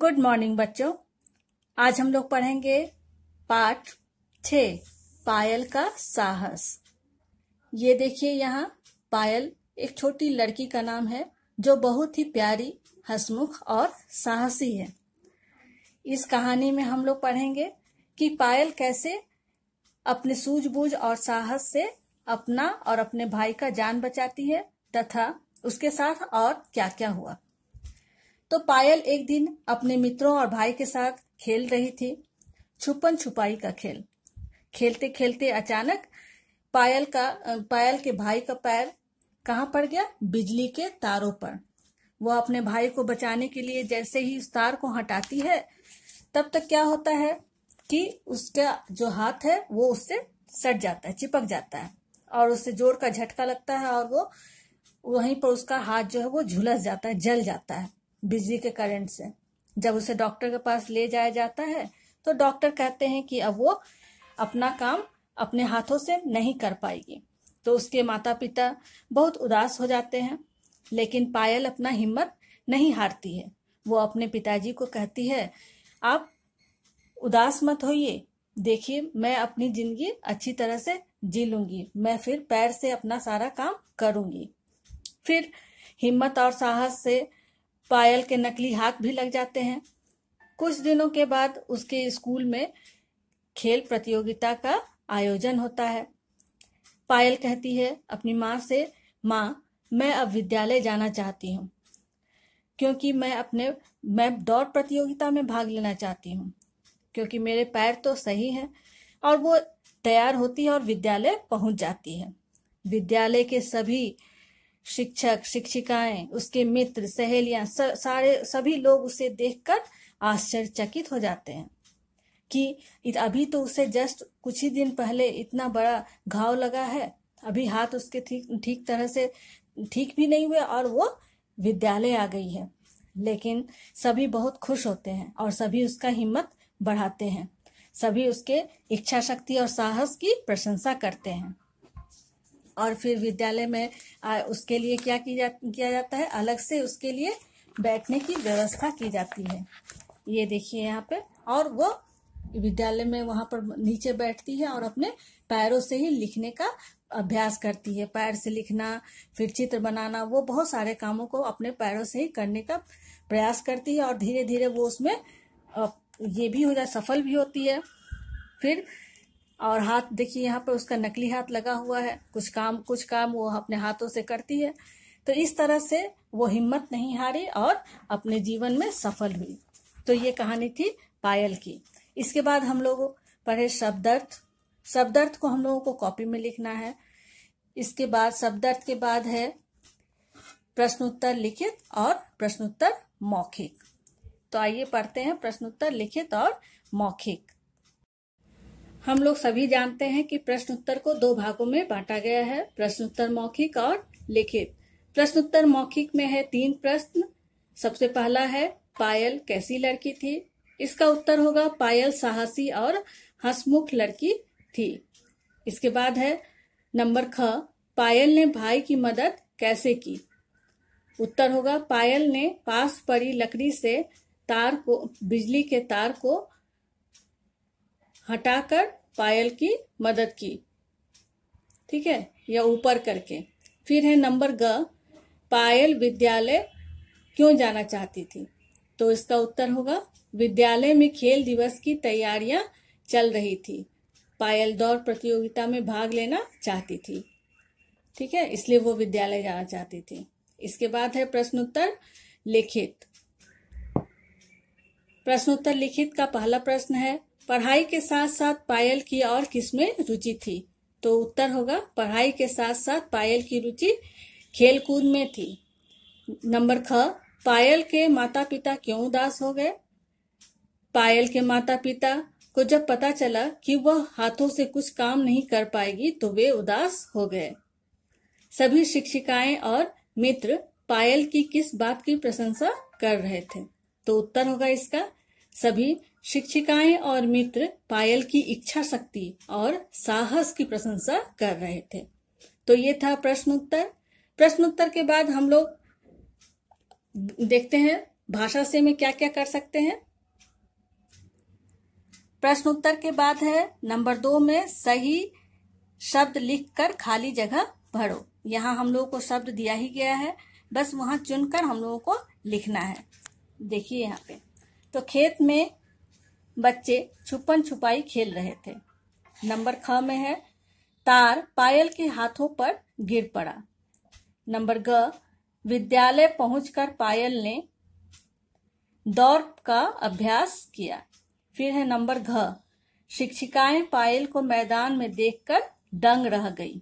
good morning बच्चों आज हम लोग पढ़ेंगे पाठ छ पायल का साहस ये देखिए यहाँ पायल एक छोटी लड़की का नाम है जो बहुत ही प्यारी हसमुख और साहसी है इस कहानी में हम लोग पढ़ेंगे कि पायल कैसे अपने सूझबूझ और साहस से अपना और अपने भाई का जान बचाती है तथा उसके साथ और क्या क्या हुआ तो पायल एक दिन अपने मित्रों और भाई के साथ खेल रही थी छुपन छुपाई का खेल खेलते खेलते अचानक पायल का पायल के भाई का पैर कहाँ पड़ गया बिजली के तारों पर वह अपने भाई को बचाने के लिए जैसे ही उस तार को हटाती है तब तक क्या होता है कि उसका जो हाथ है वो उससे सट जाता है चिपक जाता है और उससे जोर का झटका लगता है और वो वहीं पर उसका हाथ जो है वो झुलस जाता है जल जाता है बिजली के करंट से जब उसे डॉक्टर के पास ले जाया जाता है तो डॉक्टर कहते हैं कि अब वो अपना काम अपने हाथों से नहीं कर पाएगी तो उसके माता पिता बहुत उदास हो जाते हैं लेकिन पायल अपना हिम्मत नहीं हारती है वो अपने पिताजी को कहती है आप उदास मत होइए देखिए मैं अपनी जिंदगी अच्छी तरह से जी लूंगी मैं फिर पैर से अपना सारा काम करूंगी फिर हिम्मत और साहस से पायल के नकली हाथ भी लग जाते हैं कुछ दिनों के बाद उसके स्कूल में खेल प्रतियोगिता का आयोजन होता है पायल कहती है अपनी माँ से माँ मैं अब विद्यालय जाना चाहती हूँ क्योंकि मैं अपने मैं दौड़ प्रतियोगिता में भाग लेना चाहती हूँ क्योंकि मेरे पैर तो सही हैं और वो तैयार होती है और विद्यालय पहुँच जाती है विद्यालय के सभी शिक्षक शिक्षिकाएं उसके मित्र सहेलियां सारे सभी लोग उसे देखकर आश्चर्यचकित हो जाते हैं कि अभी तो उसे जस्ट कुछ ही दिन पहले इतना बड़ा घाव लगा है अभी हाथ उसके ठीक ठीक तरह से ठीक भी नहीं हुए और वो विद्यालय आ गई है लेकिन सभी बहुत खुश होते हैं और सभी उसका हिम्मत बढ़ाते हैं सभी उसके इच्छा शक्ति और साहस की प्रशंसा करते हैं और फिर विद्यालय में आ, उसके लिए क्या की जा, किया जाता है अलग से उसके लिए बैठने की व्यवस्था की जाती है ये देखिए यहाँ पे और वो विद्यालय में वहाँ पर नीचे बैठती है और अपने पैरों से ही लिखने का अभ्यास करती है पैर से लिखना फिर चित्र बनाना वो बहुत सारे कामों को अपने पैरों से ही करने का प्रयास करती है और धीरे धीरे वो उसमें ये भी हो जाए सफल भी होती है फिर और हाथ देखिए यहाँ पर उसका नकली हाथ लगा हुआ है कुछ काम कुछ काम वो अपने हाथों से करती है तो इस तरह से वो हिम्मत नहीं हारी और अपने जीवन में सफल हुई तो ये कहानी थी पायल की इसके बाद हम लोग पढ़े शब्दर्थ शब्दर्थ को हम लोगों को कॉपी में लिखना है इसके बाद शब्दर्थ के बाद है प्रश्नोत्तर लिखित और प्रश्नोत्तर मौखिक तो आइए पढ़ते हैं प्रश्नोत्तर लिखित और मौखिक हम लोग सभी जानते हैं कि प्रश्न उत्तर को दो भागों में बांटा गया है प्रश्न उत्तर मौखिक और लिखित प्रश्न उत्तर मौखिक में है तीन प्रश्न सबसे पहला है पायल कैसी लड़की थी इसका उत्तर होगा पायल साहसी और हसमुख लड़की थी इसके बाद है नंबर ख पायल ने भाई की मदद कैसे की उत्तर होगा पायल ने पास पड़ी लकड़ी से तार को बिजली के तार को हटाकर पायल की मदद की ठीक है या ऊपर करके फिर है नंबर ग पायल विद्यालय क्यों जाना चाहती थी तो इसका उत्तर होगा विद्यालय में खेल दिवस की तैयारियां चल रही थी पायल दौड़ प्रतियोगिता में भाग लेना चाहती थी ठीक है इसलिए वो विद्यालय जाना चाहती थी इसके बाद है प्रश्न उत्तर लिखित प्रश्नोत्तर लिखित का पहला प्रश्न है पढ़ाई के साथ साथ पायल की और किसमें रुचि थी तो उत्तर होगा पढ़ाई के साथ साथ पायल की रुचि खेलकूद में थी नंबर ख पायल के माता पिता क्यों उदास हो गए पायल के माता पिता को जब पता चला कि वह हाथों से कुछ काम नहीं कर पाएगी तो वे उदास हो गए सभी शिक्षिकाएं और मित्र पायल की किस बात की प्रशंसा कर रहे थे तो उत्तर होगा इसका सभी शिक्षिकाएं और मित्र पायल की इच्छा शक्ति और साहस की प्रशंसा कर रहे थे तो ये था प्रश्न उत्तर प्रश्न उत्तर के बाद हम लोग देखते हैं भाषा से में क्या क्या कर सकते हैं प्रश्न उत्तर के बाद है नंबर दो में सही शब्द लिखकर खाली जगह भरो यहाँ हम लोगों को शब्द दिया ही गया है बस वहां चुनकर हम लोगों को लिखना है देखिए यहाँ पे तो खेत में बच्चे छुपन छुपाई खेल रहे थे नंबर ख में है तार पायल के हाथों पर गिर पड़ा नंबर ग विद्यालय पहुंचकर पायल ने दौड़ का अभ्यास किया फिर है नंबर घ शिक्षिकाएं पायल को मैदान में देखकर दंग रह गई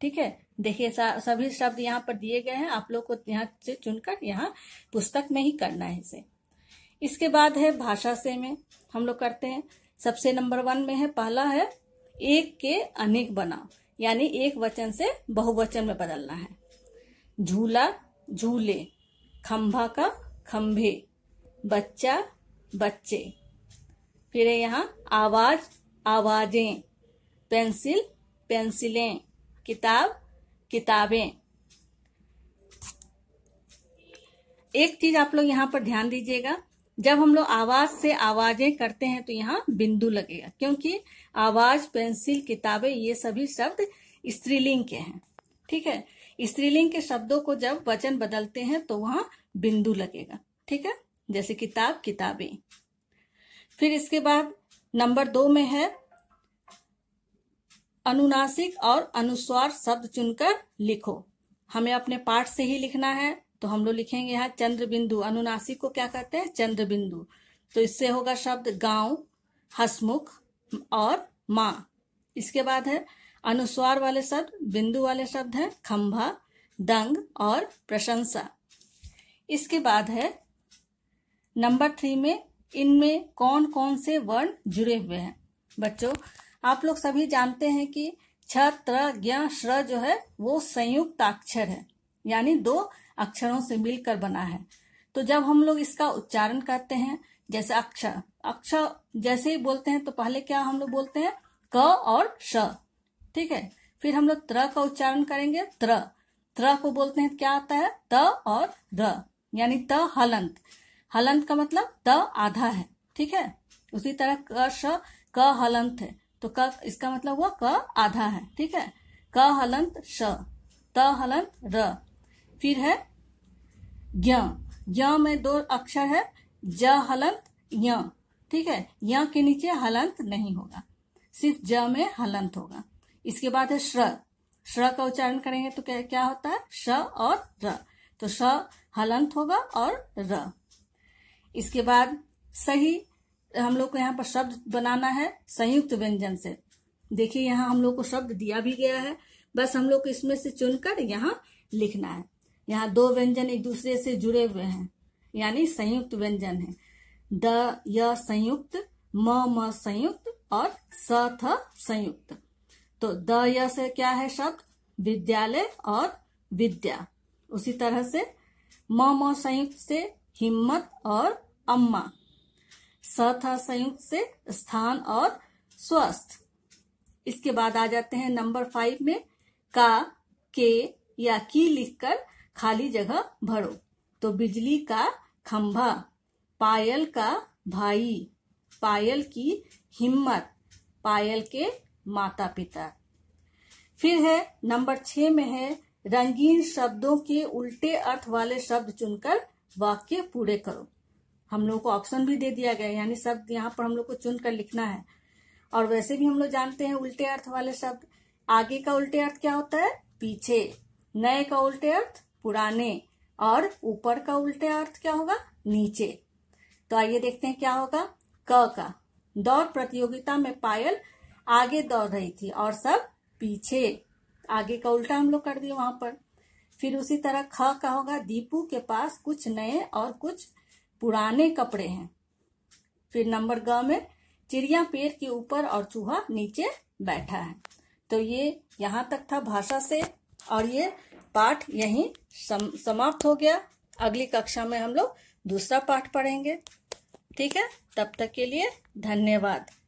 ठीक है देखिए सभी शब्द यहाँ पर दिए गए हैं आप लोग को यहाँ से चुनकर यहाँ पुस्तक में ही करना है इसे इसके बाद है भाषा से में हम लोग करते हैं सबसे नंबर वन में है पहला है एक के अनेक बनाओ यानी एक वचन से बहुवचन में बदलना है झूला झूले खंभा का खंभे बच्चा बच्चे फिर यहाँ आवाज आवाजें पेंसिल पेंसिलें किताब किताबें एक चीज आप लोग यहाँ पर ध्यान दीजिएगा जब हम लोग आवाज से आवाजें करते हैं तो यहाँ बिंदु लगेगा क्योंकि आवाज पेंसिल किताबें ये सभी शब्द स्त्रीलिंग के हैं ठीक है स्त्रीलिंग के शब्दों को जब वचन बदलते हैं तो वहां बिंदु लगेगा ठीक है जैसे किताब किताबें फिर इसके बाद नंबर दो में है अनुनासिक और अनुस्वार शब्द चुनकर लिखो हमें अपने पाठ से ही लिखना है तो हम लोग लिखेंगे यहाँ चंद्र बिंदु अनुनासिक को क्या कहते हैं चंद्र बिंदु तो इससे होगा शब्द गांव हसमुख और माँ इसके बाद है अनुस्वार वाले शब्द बिंदु वाले शब्द है खंभा दंग और प्रशंसा इसके बाद है नंबर थ्री में इनमें कौन कौन से वर्ण जुड़े हुए हैं बच्चों आप लोग सभी जानते हैं कि छ त्र ज्ञ श्र जो है वो संयुक्त अक्षर है यानी दो अक्षरों से मिलकर बना है तो जब हम लोग इसका उच्चारण करते हैं जैसे अक्षर अक्षर जैसे ही बोलते हैं तो पहले क्या हम लोग बोलते हैं क और श ठीक है फिर हम लोग त्र का उच्चारण करेंगे त्र त्र को बोलते हैं क्या आता है त और द यानी त हलंत हलंत का मतलब त आधा है ठीक है उसी तरह क श क हलंत है तो क इसका मतलब हुआ क आधा है ठीक है क हलंत श त हलंत र फिर है ज्ञ ज्ञ में दो अक्षर है ज हलंत य ठीक है य के नीचे हलंत नहीं होगा सिर्फ ज में हलंत होगा इसके बाद है श्र श्र का उच्चारण करेंगे तो क्या क्या होता है श और र तो श हलंत होगा और र इसके बाद सही हम लोग को यहाँ पर शब्द बनाना है संयुक्त व्यंजन से देखिए यहाँ हम लोग को शब्द दिया भी गया है बस हम लोग को इसमें से चुनकर यहाँ लिखना है यहाँ दो व्यंजन एक दूसरे से जुड़े हुए हैं यानी संयुक्त व्यंजन है द य संयुक्त म म संयुक्त और स थ संयुक्त तो द य से क्या है शब्द विद्यालय और विद्या उसी तरह से म म संयुक्त से हिम्मत और अम्मा स था संयुक्त से स्थान और स्वस्थ इसके बाद आ जाते हैं नंबर फाइव में का के या की लिखकर खाली जगह भरो तो बिजली का खंभा पायल का भाई पायल की हिम्मत पायल के माता पिता फिर है नंबर छह में है रंगीन शब्दों के उल्टे अर्थ वाले शब्द चुनकर वाक्य पूरे करो हम लोगों को ऑप्शन भी दे दिया गया यानी शब्द यहाँ पर हम लोग को चुन कर लिखना है और वैसे भी हम लोग जानते हैं उल्टे अर्थ वाले शब्द आगे का उल्टे अर्थ क्या होता है पीछे नए का उल्टे अर्थ पुराने और ऊपर का उल्टे अर्थ क्या होगा नीचे तो आइए देखते हैं क्या होगा क का दौड़ प्रतियोगिता में पायल आगे दौड़ रही थी और सब पीछे आगे का उल्टा हम लोग कर दिए वहां पर फिर उसी तरह ख का होगा दीपू के पास कुछ नए और कुछ पुराने कपड़े हैं फिर नंबर ग में चिड़िया पेड़ के ऊपर और चूहा नीचे बैठा है तो ये यहाँ तक था भाषा से और ये पाठ यहीं सम, समाप्त हो गया अगली कक्षा में हम लोग दूसरा पाठ पढ़ेंगे ठीक है तब तक के लिए धन्यवाद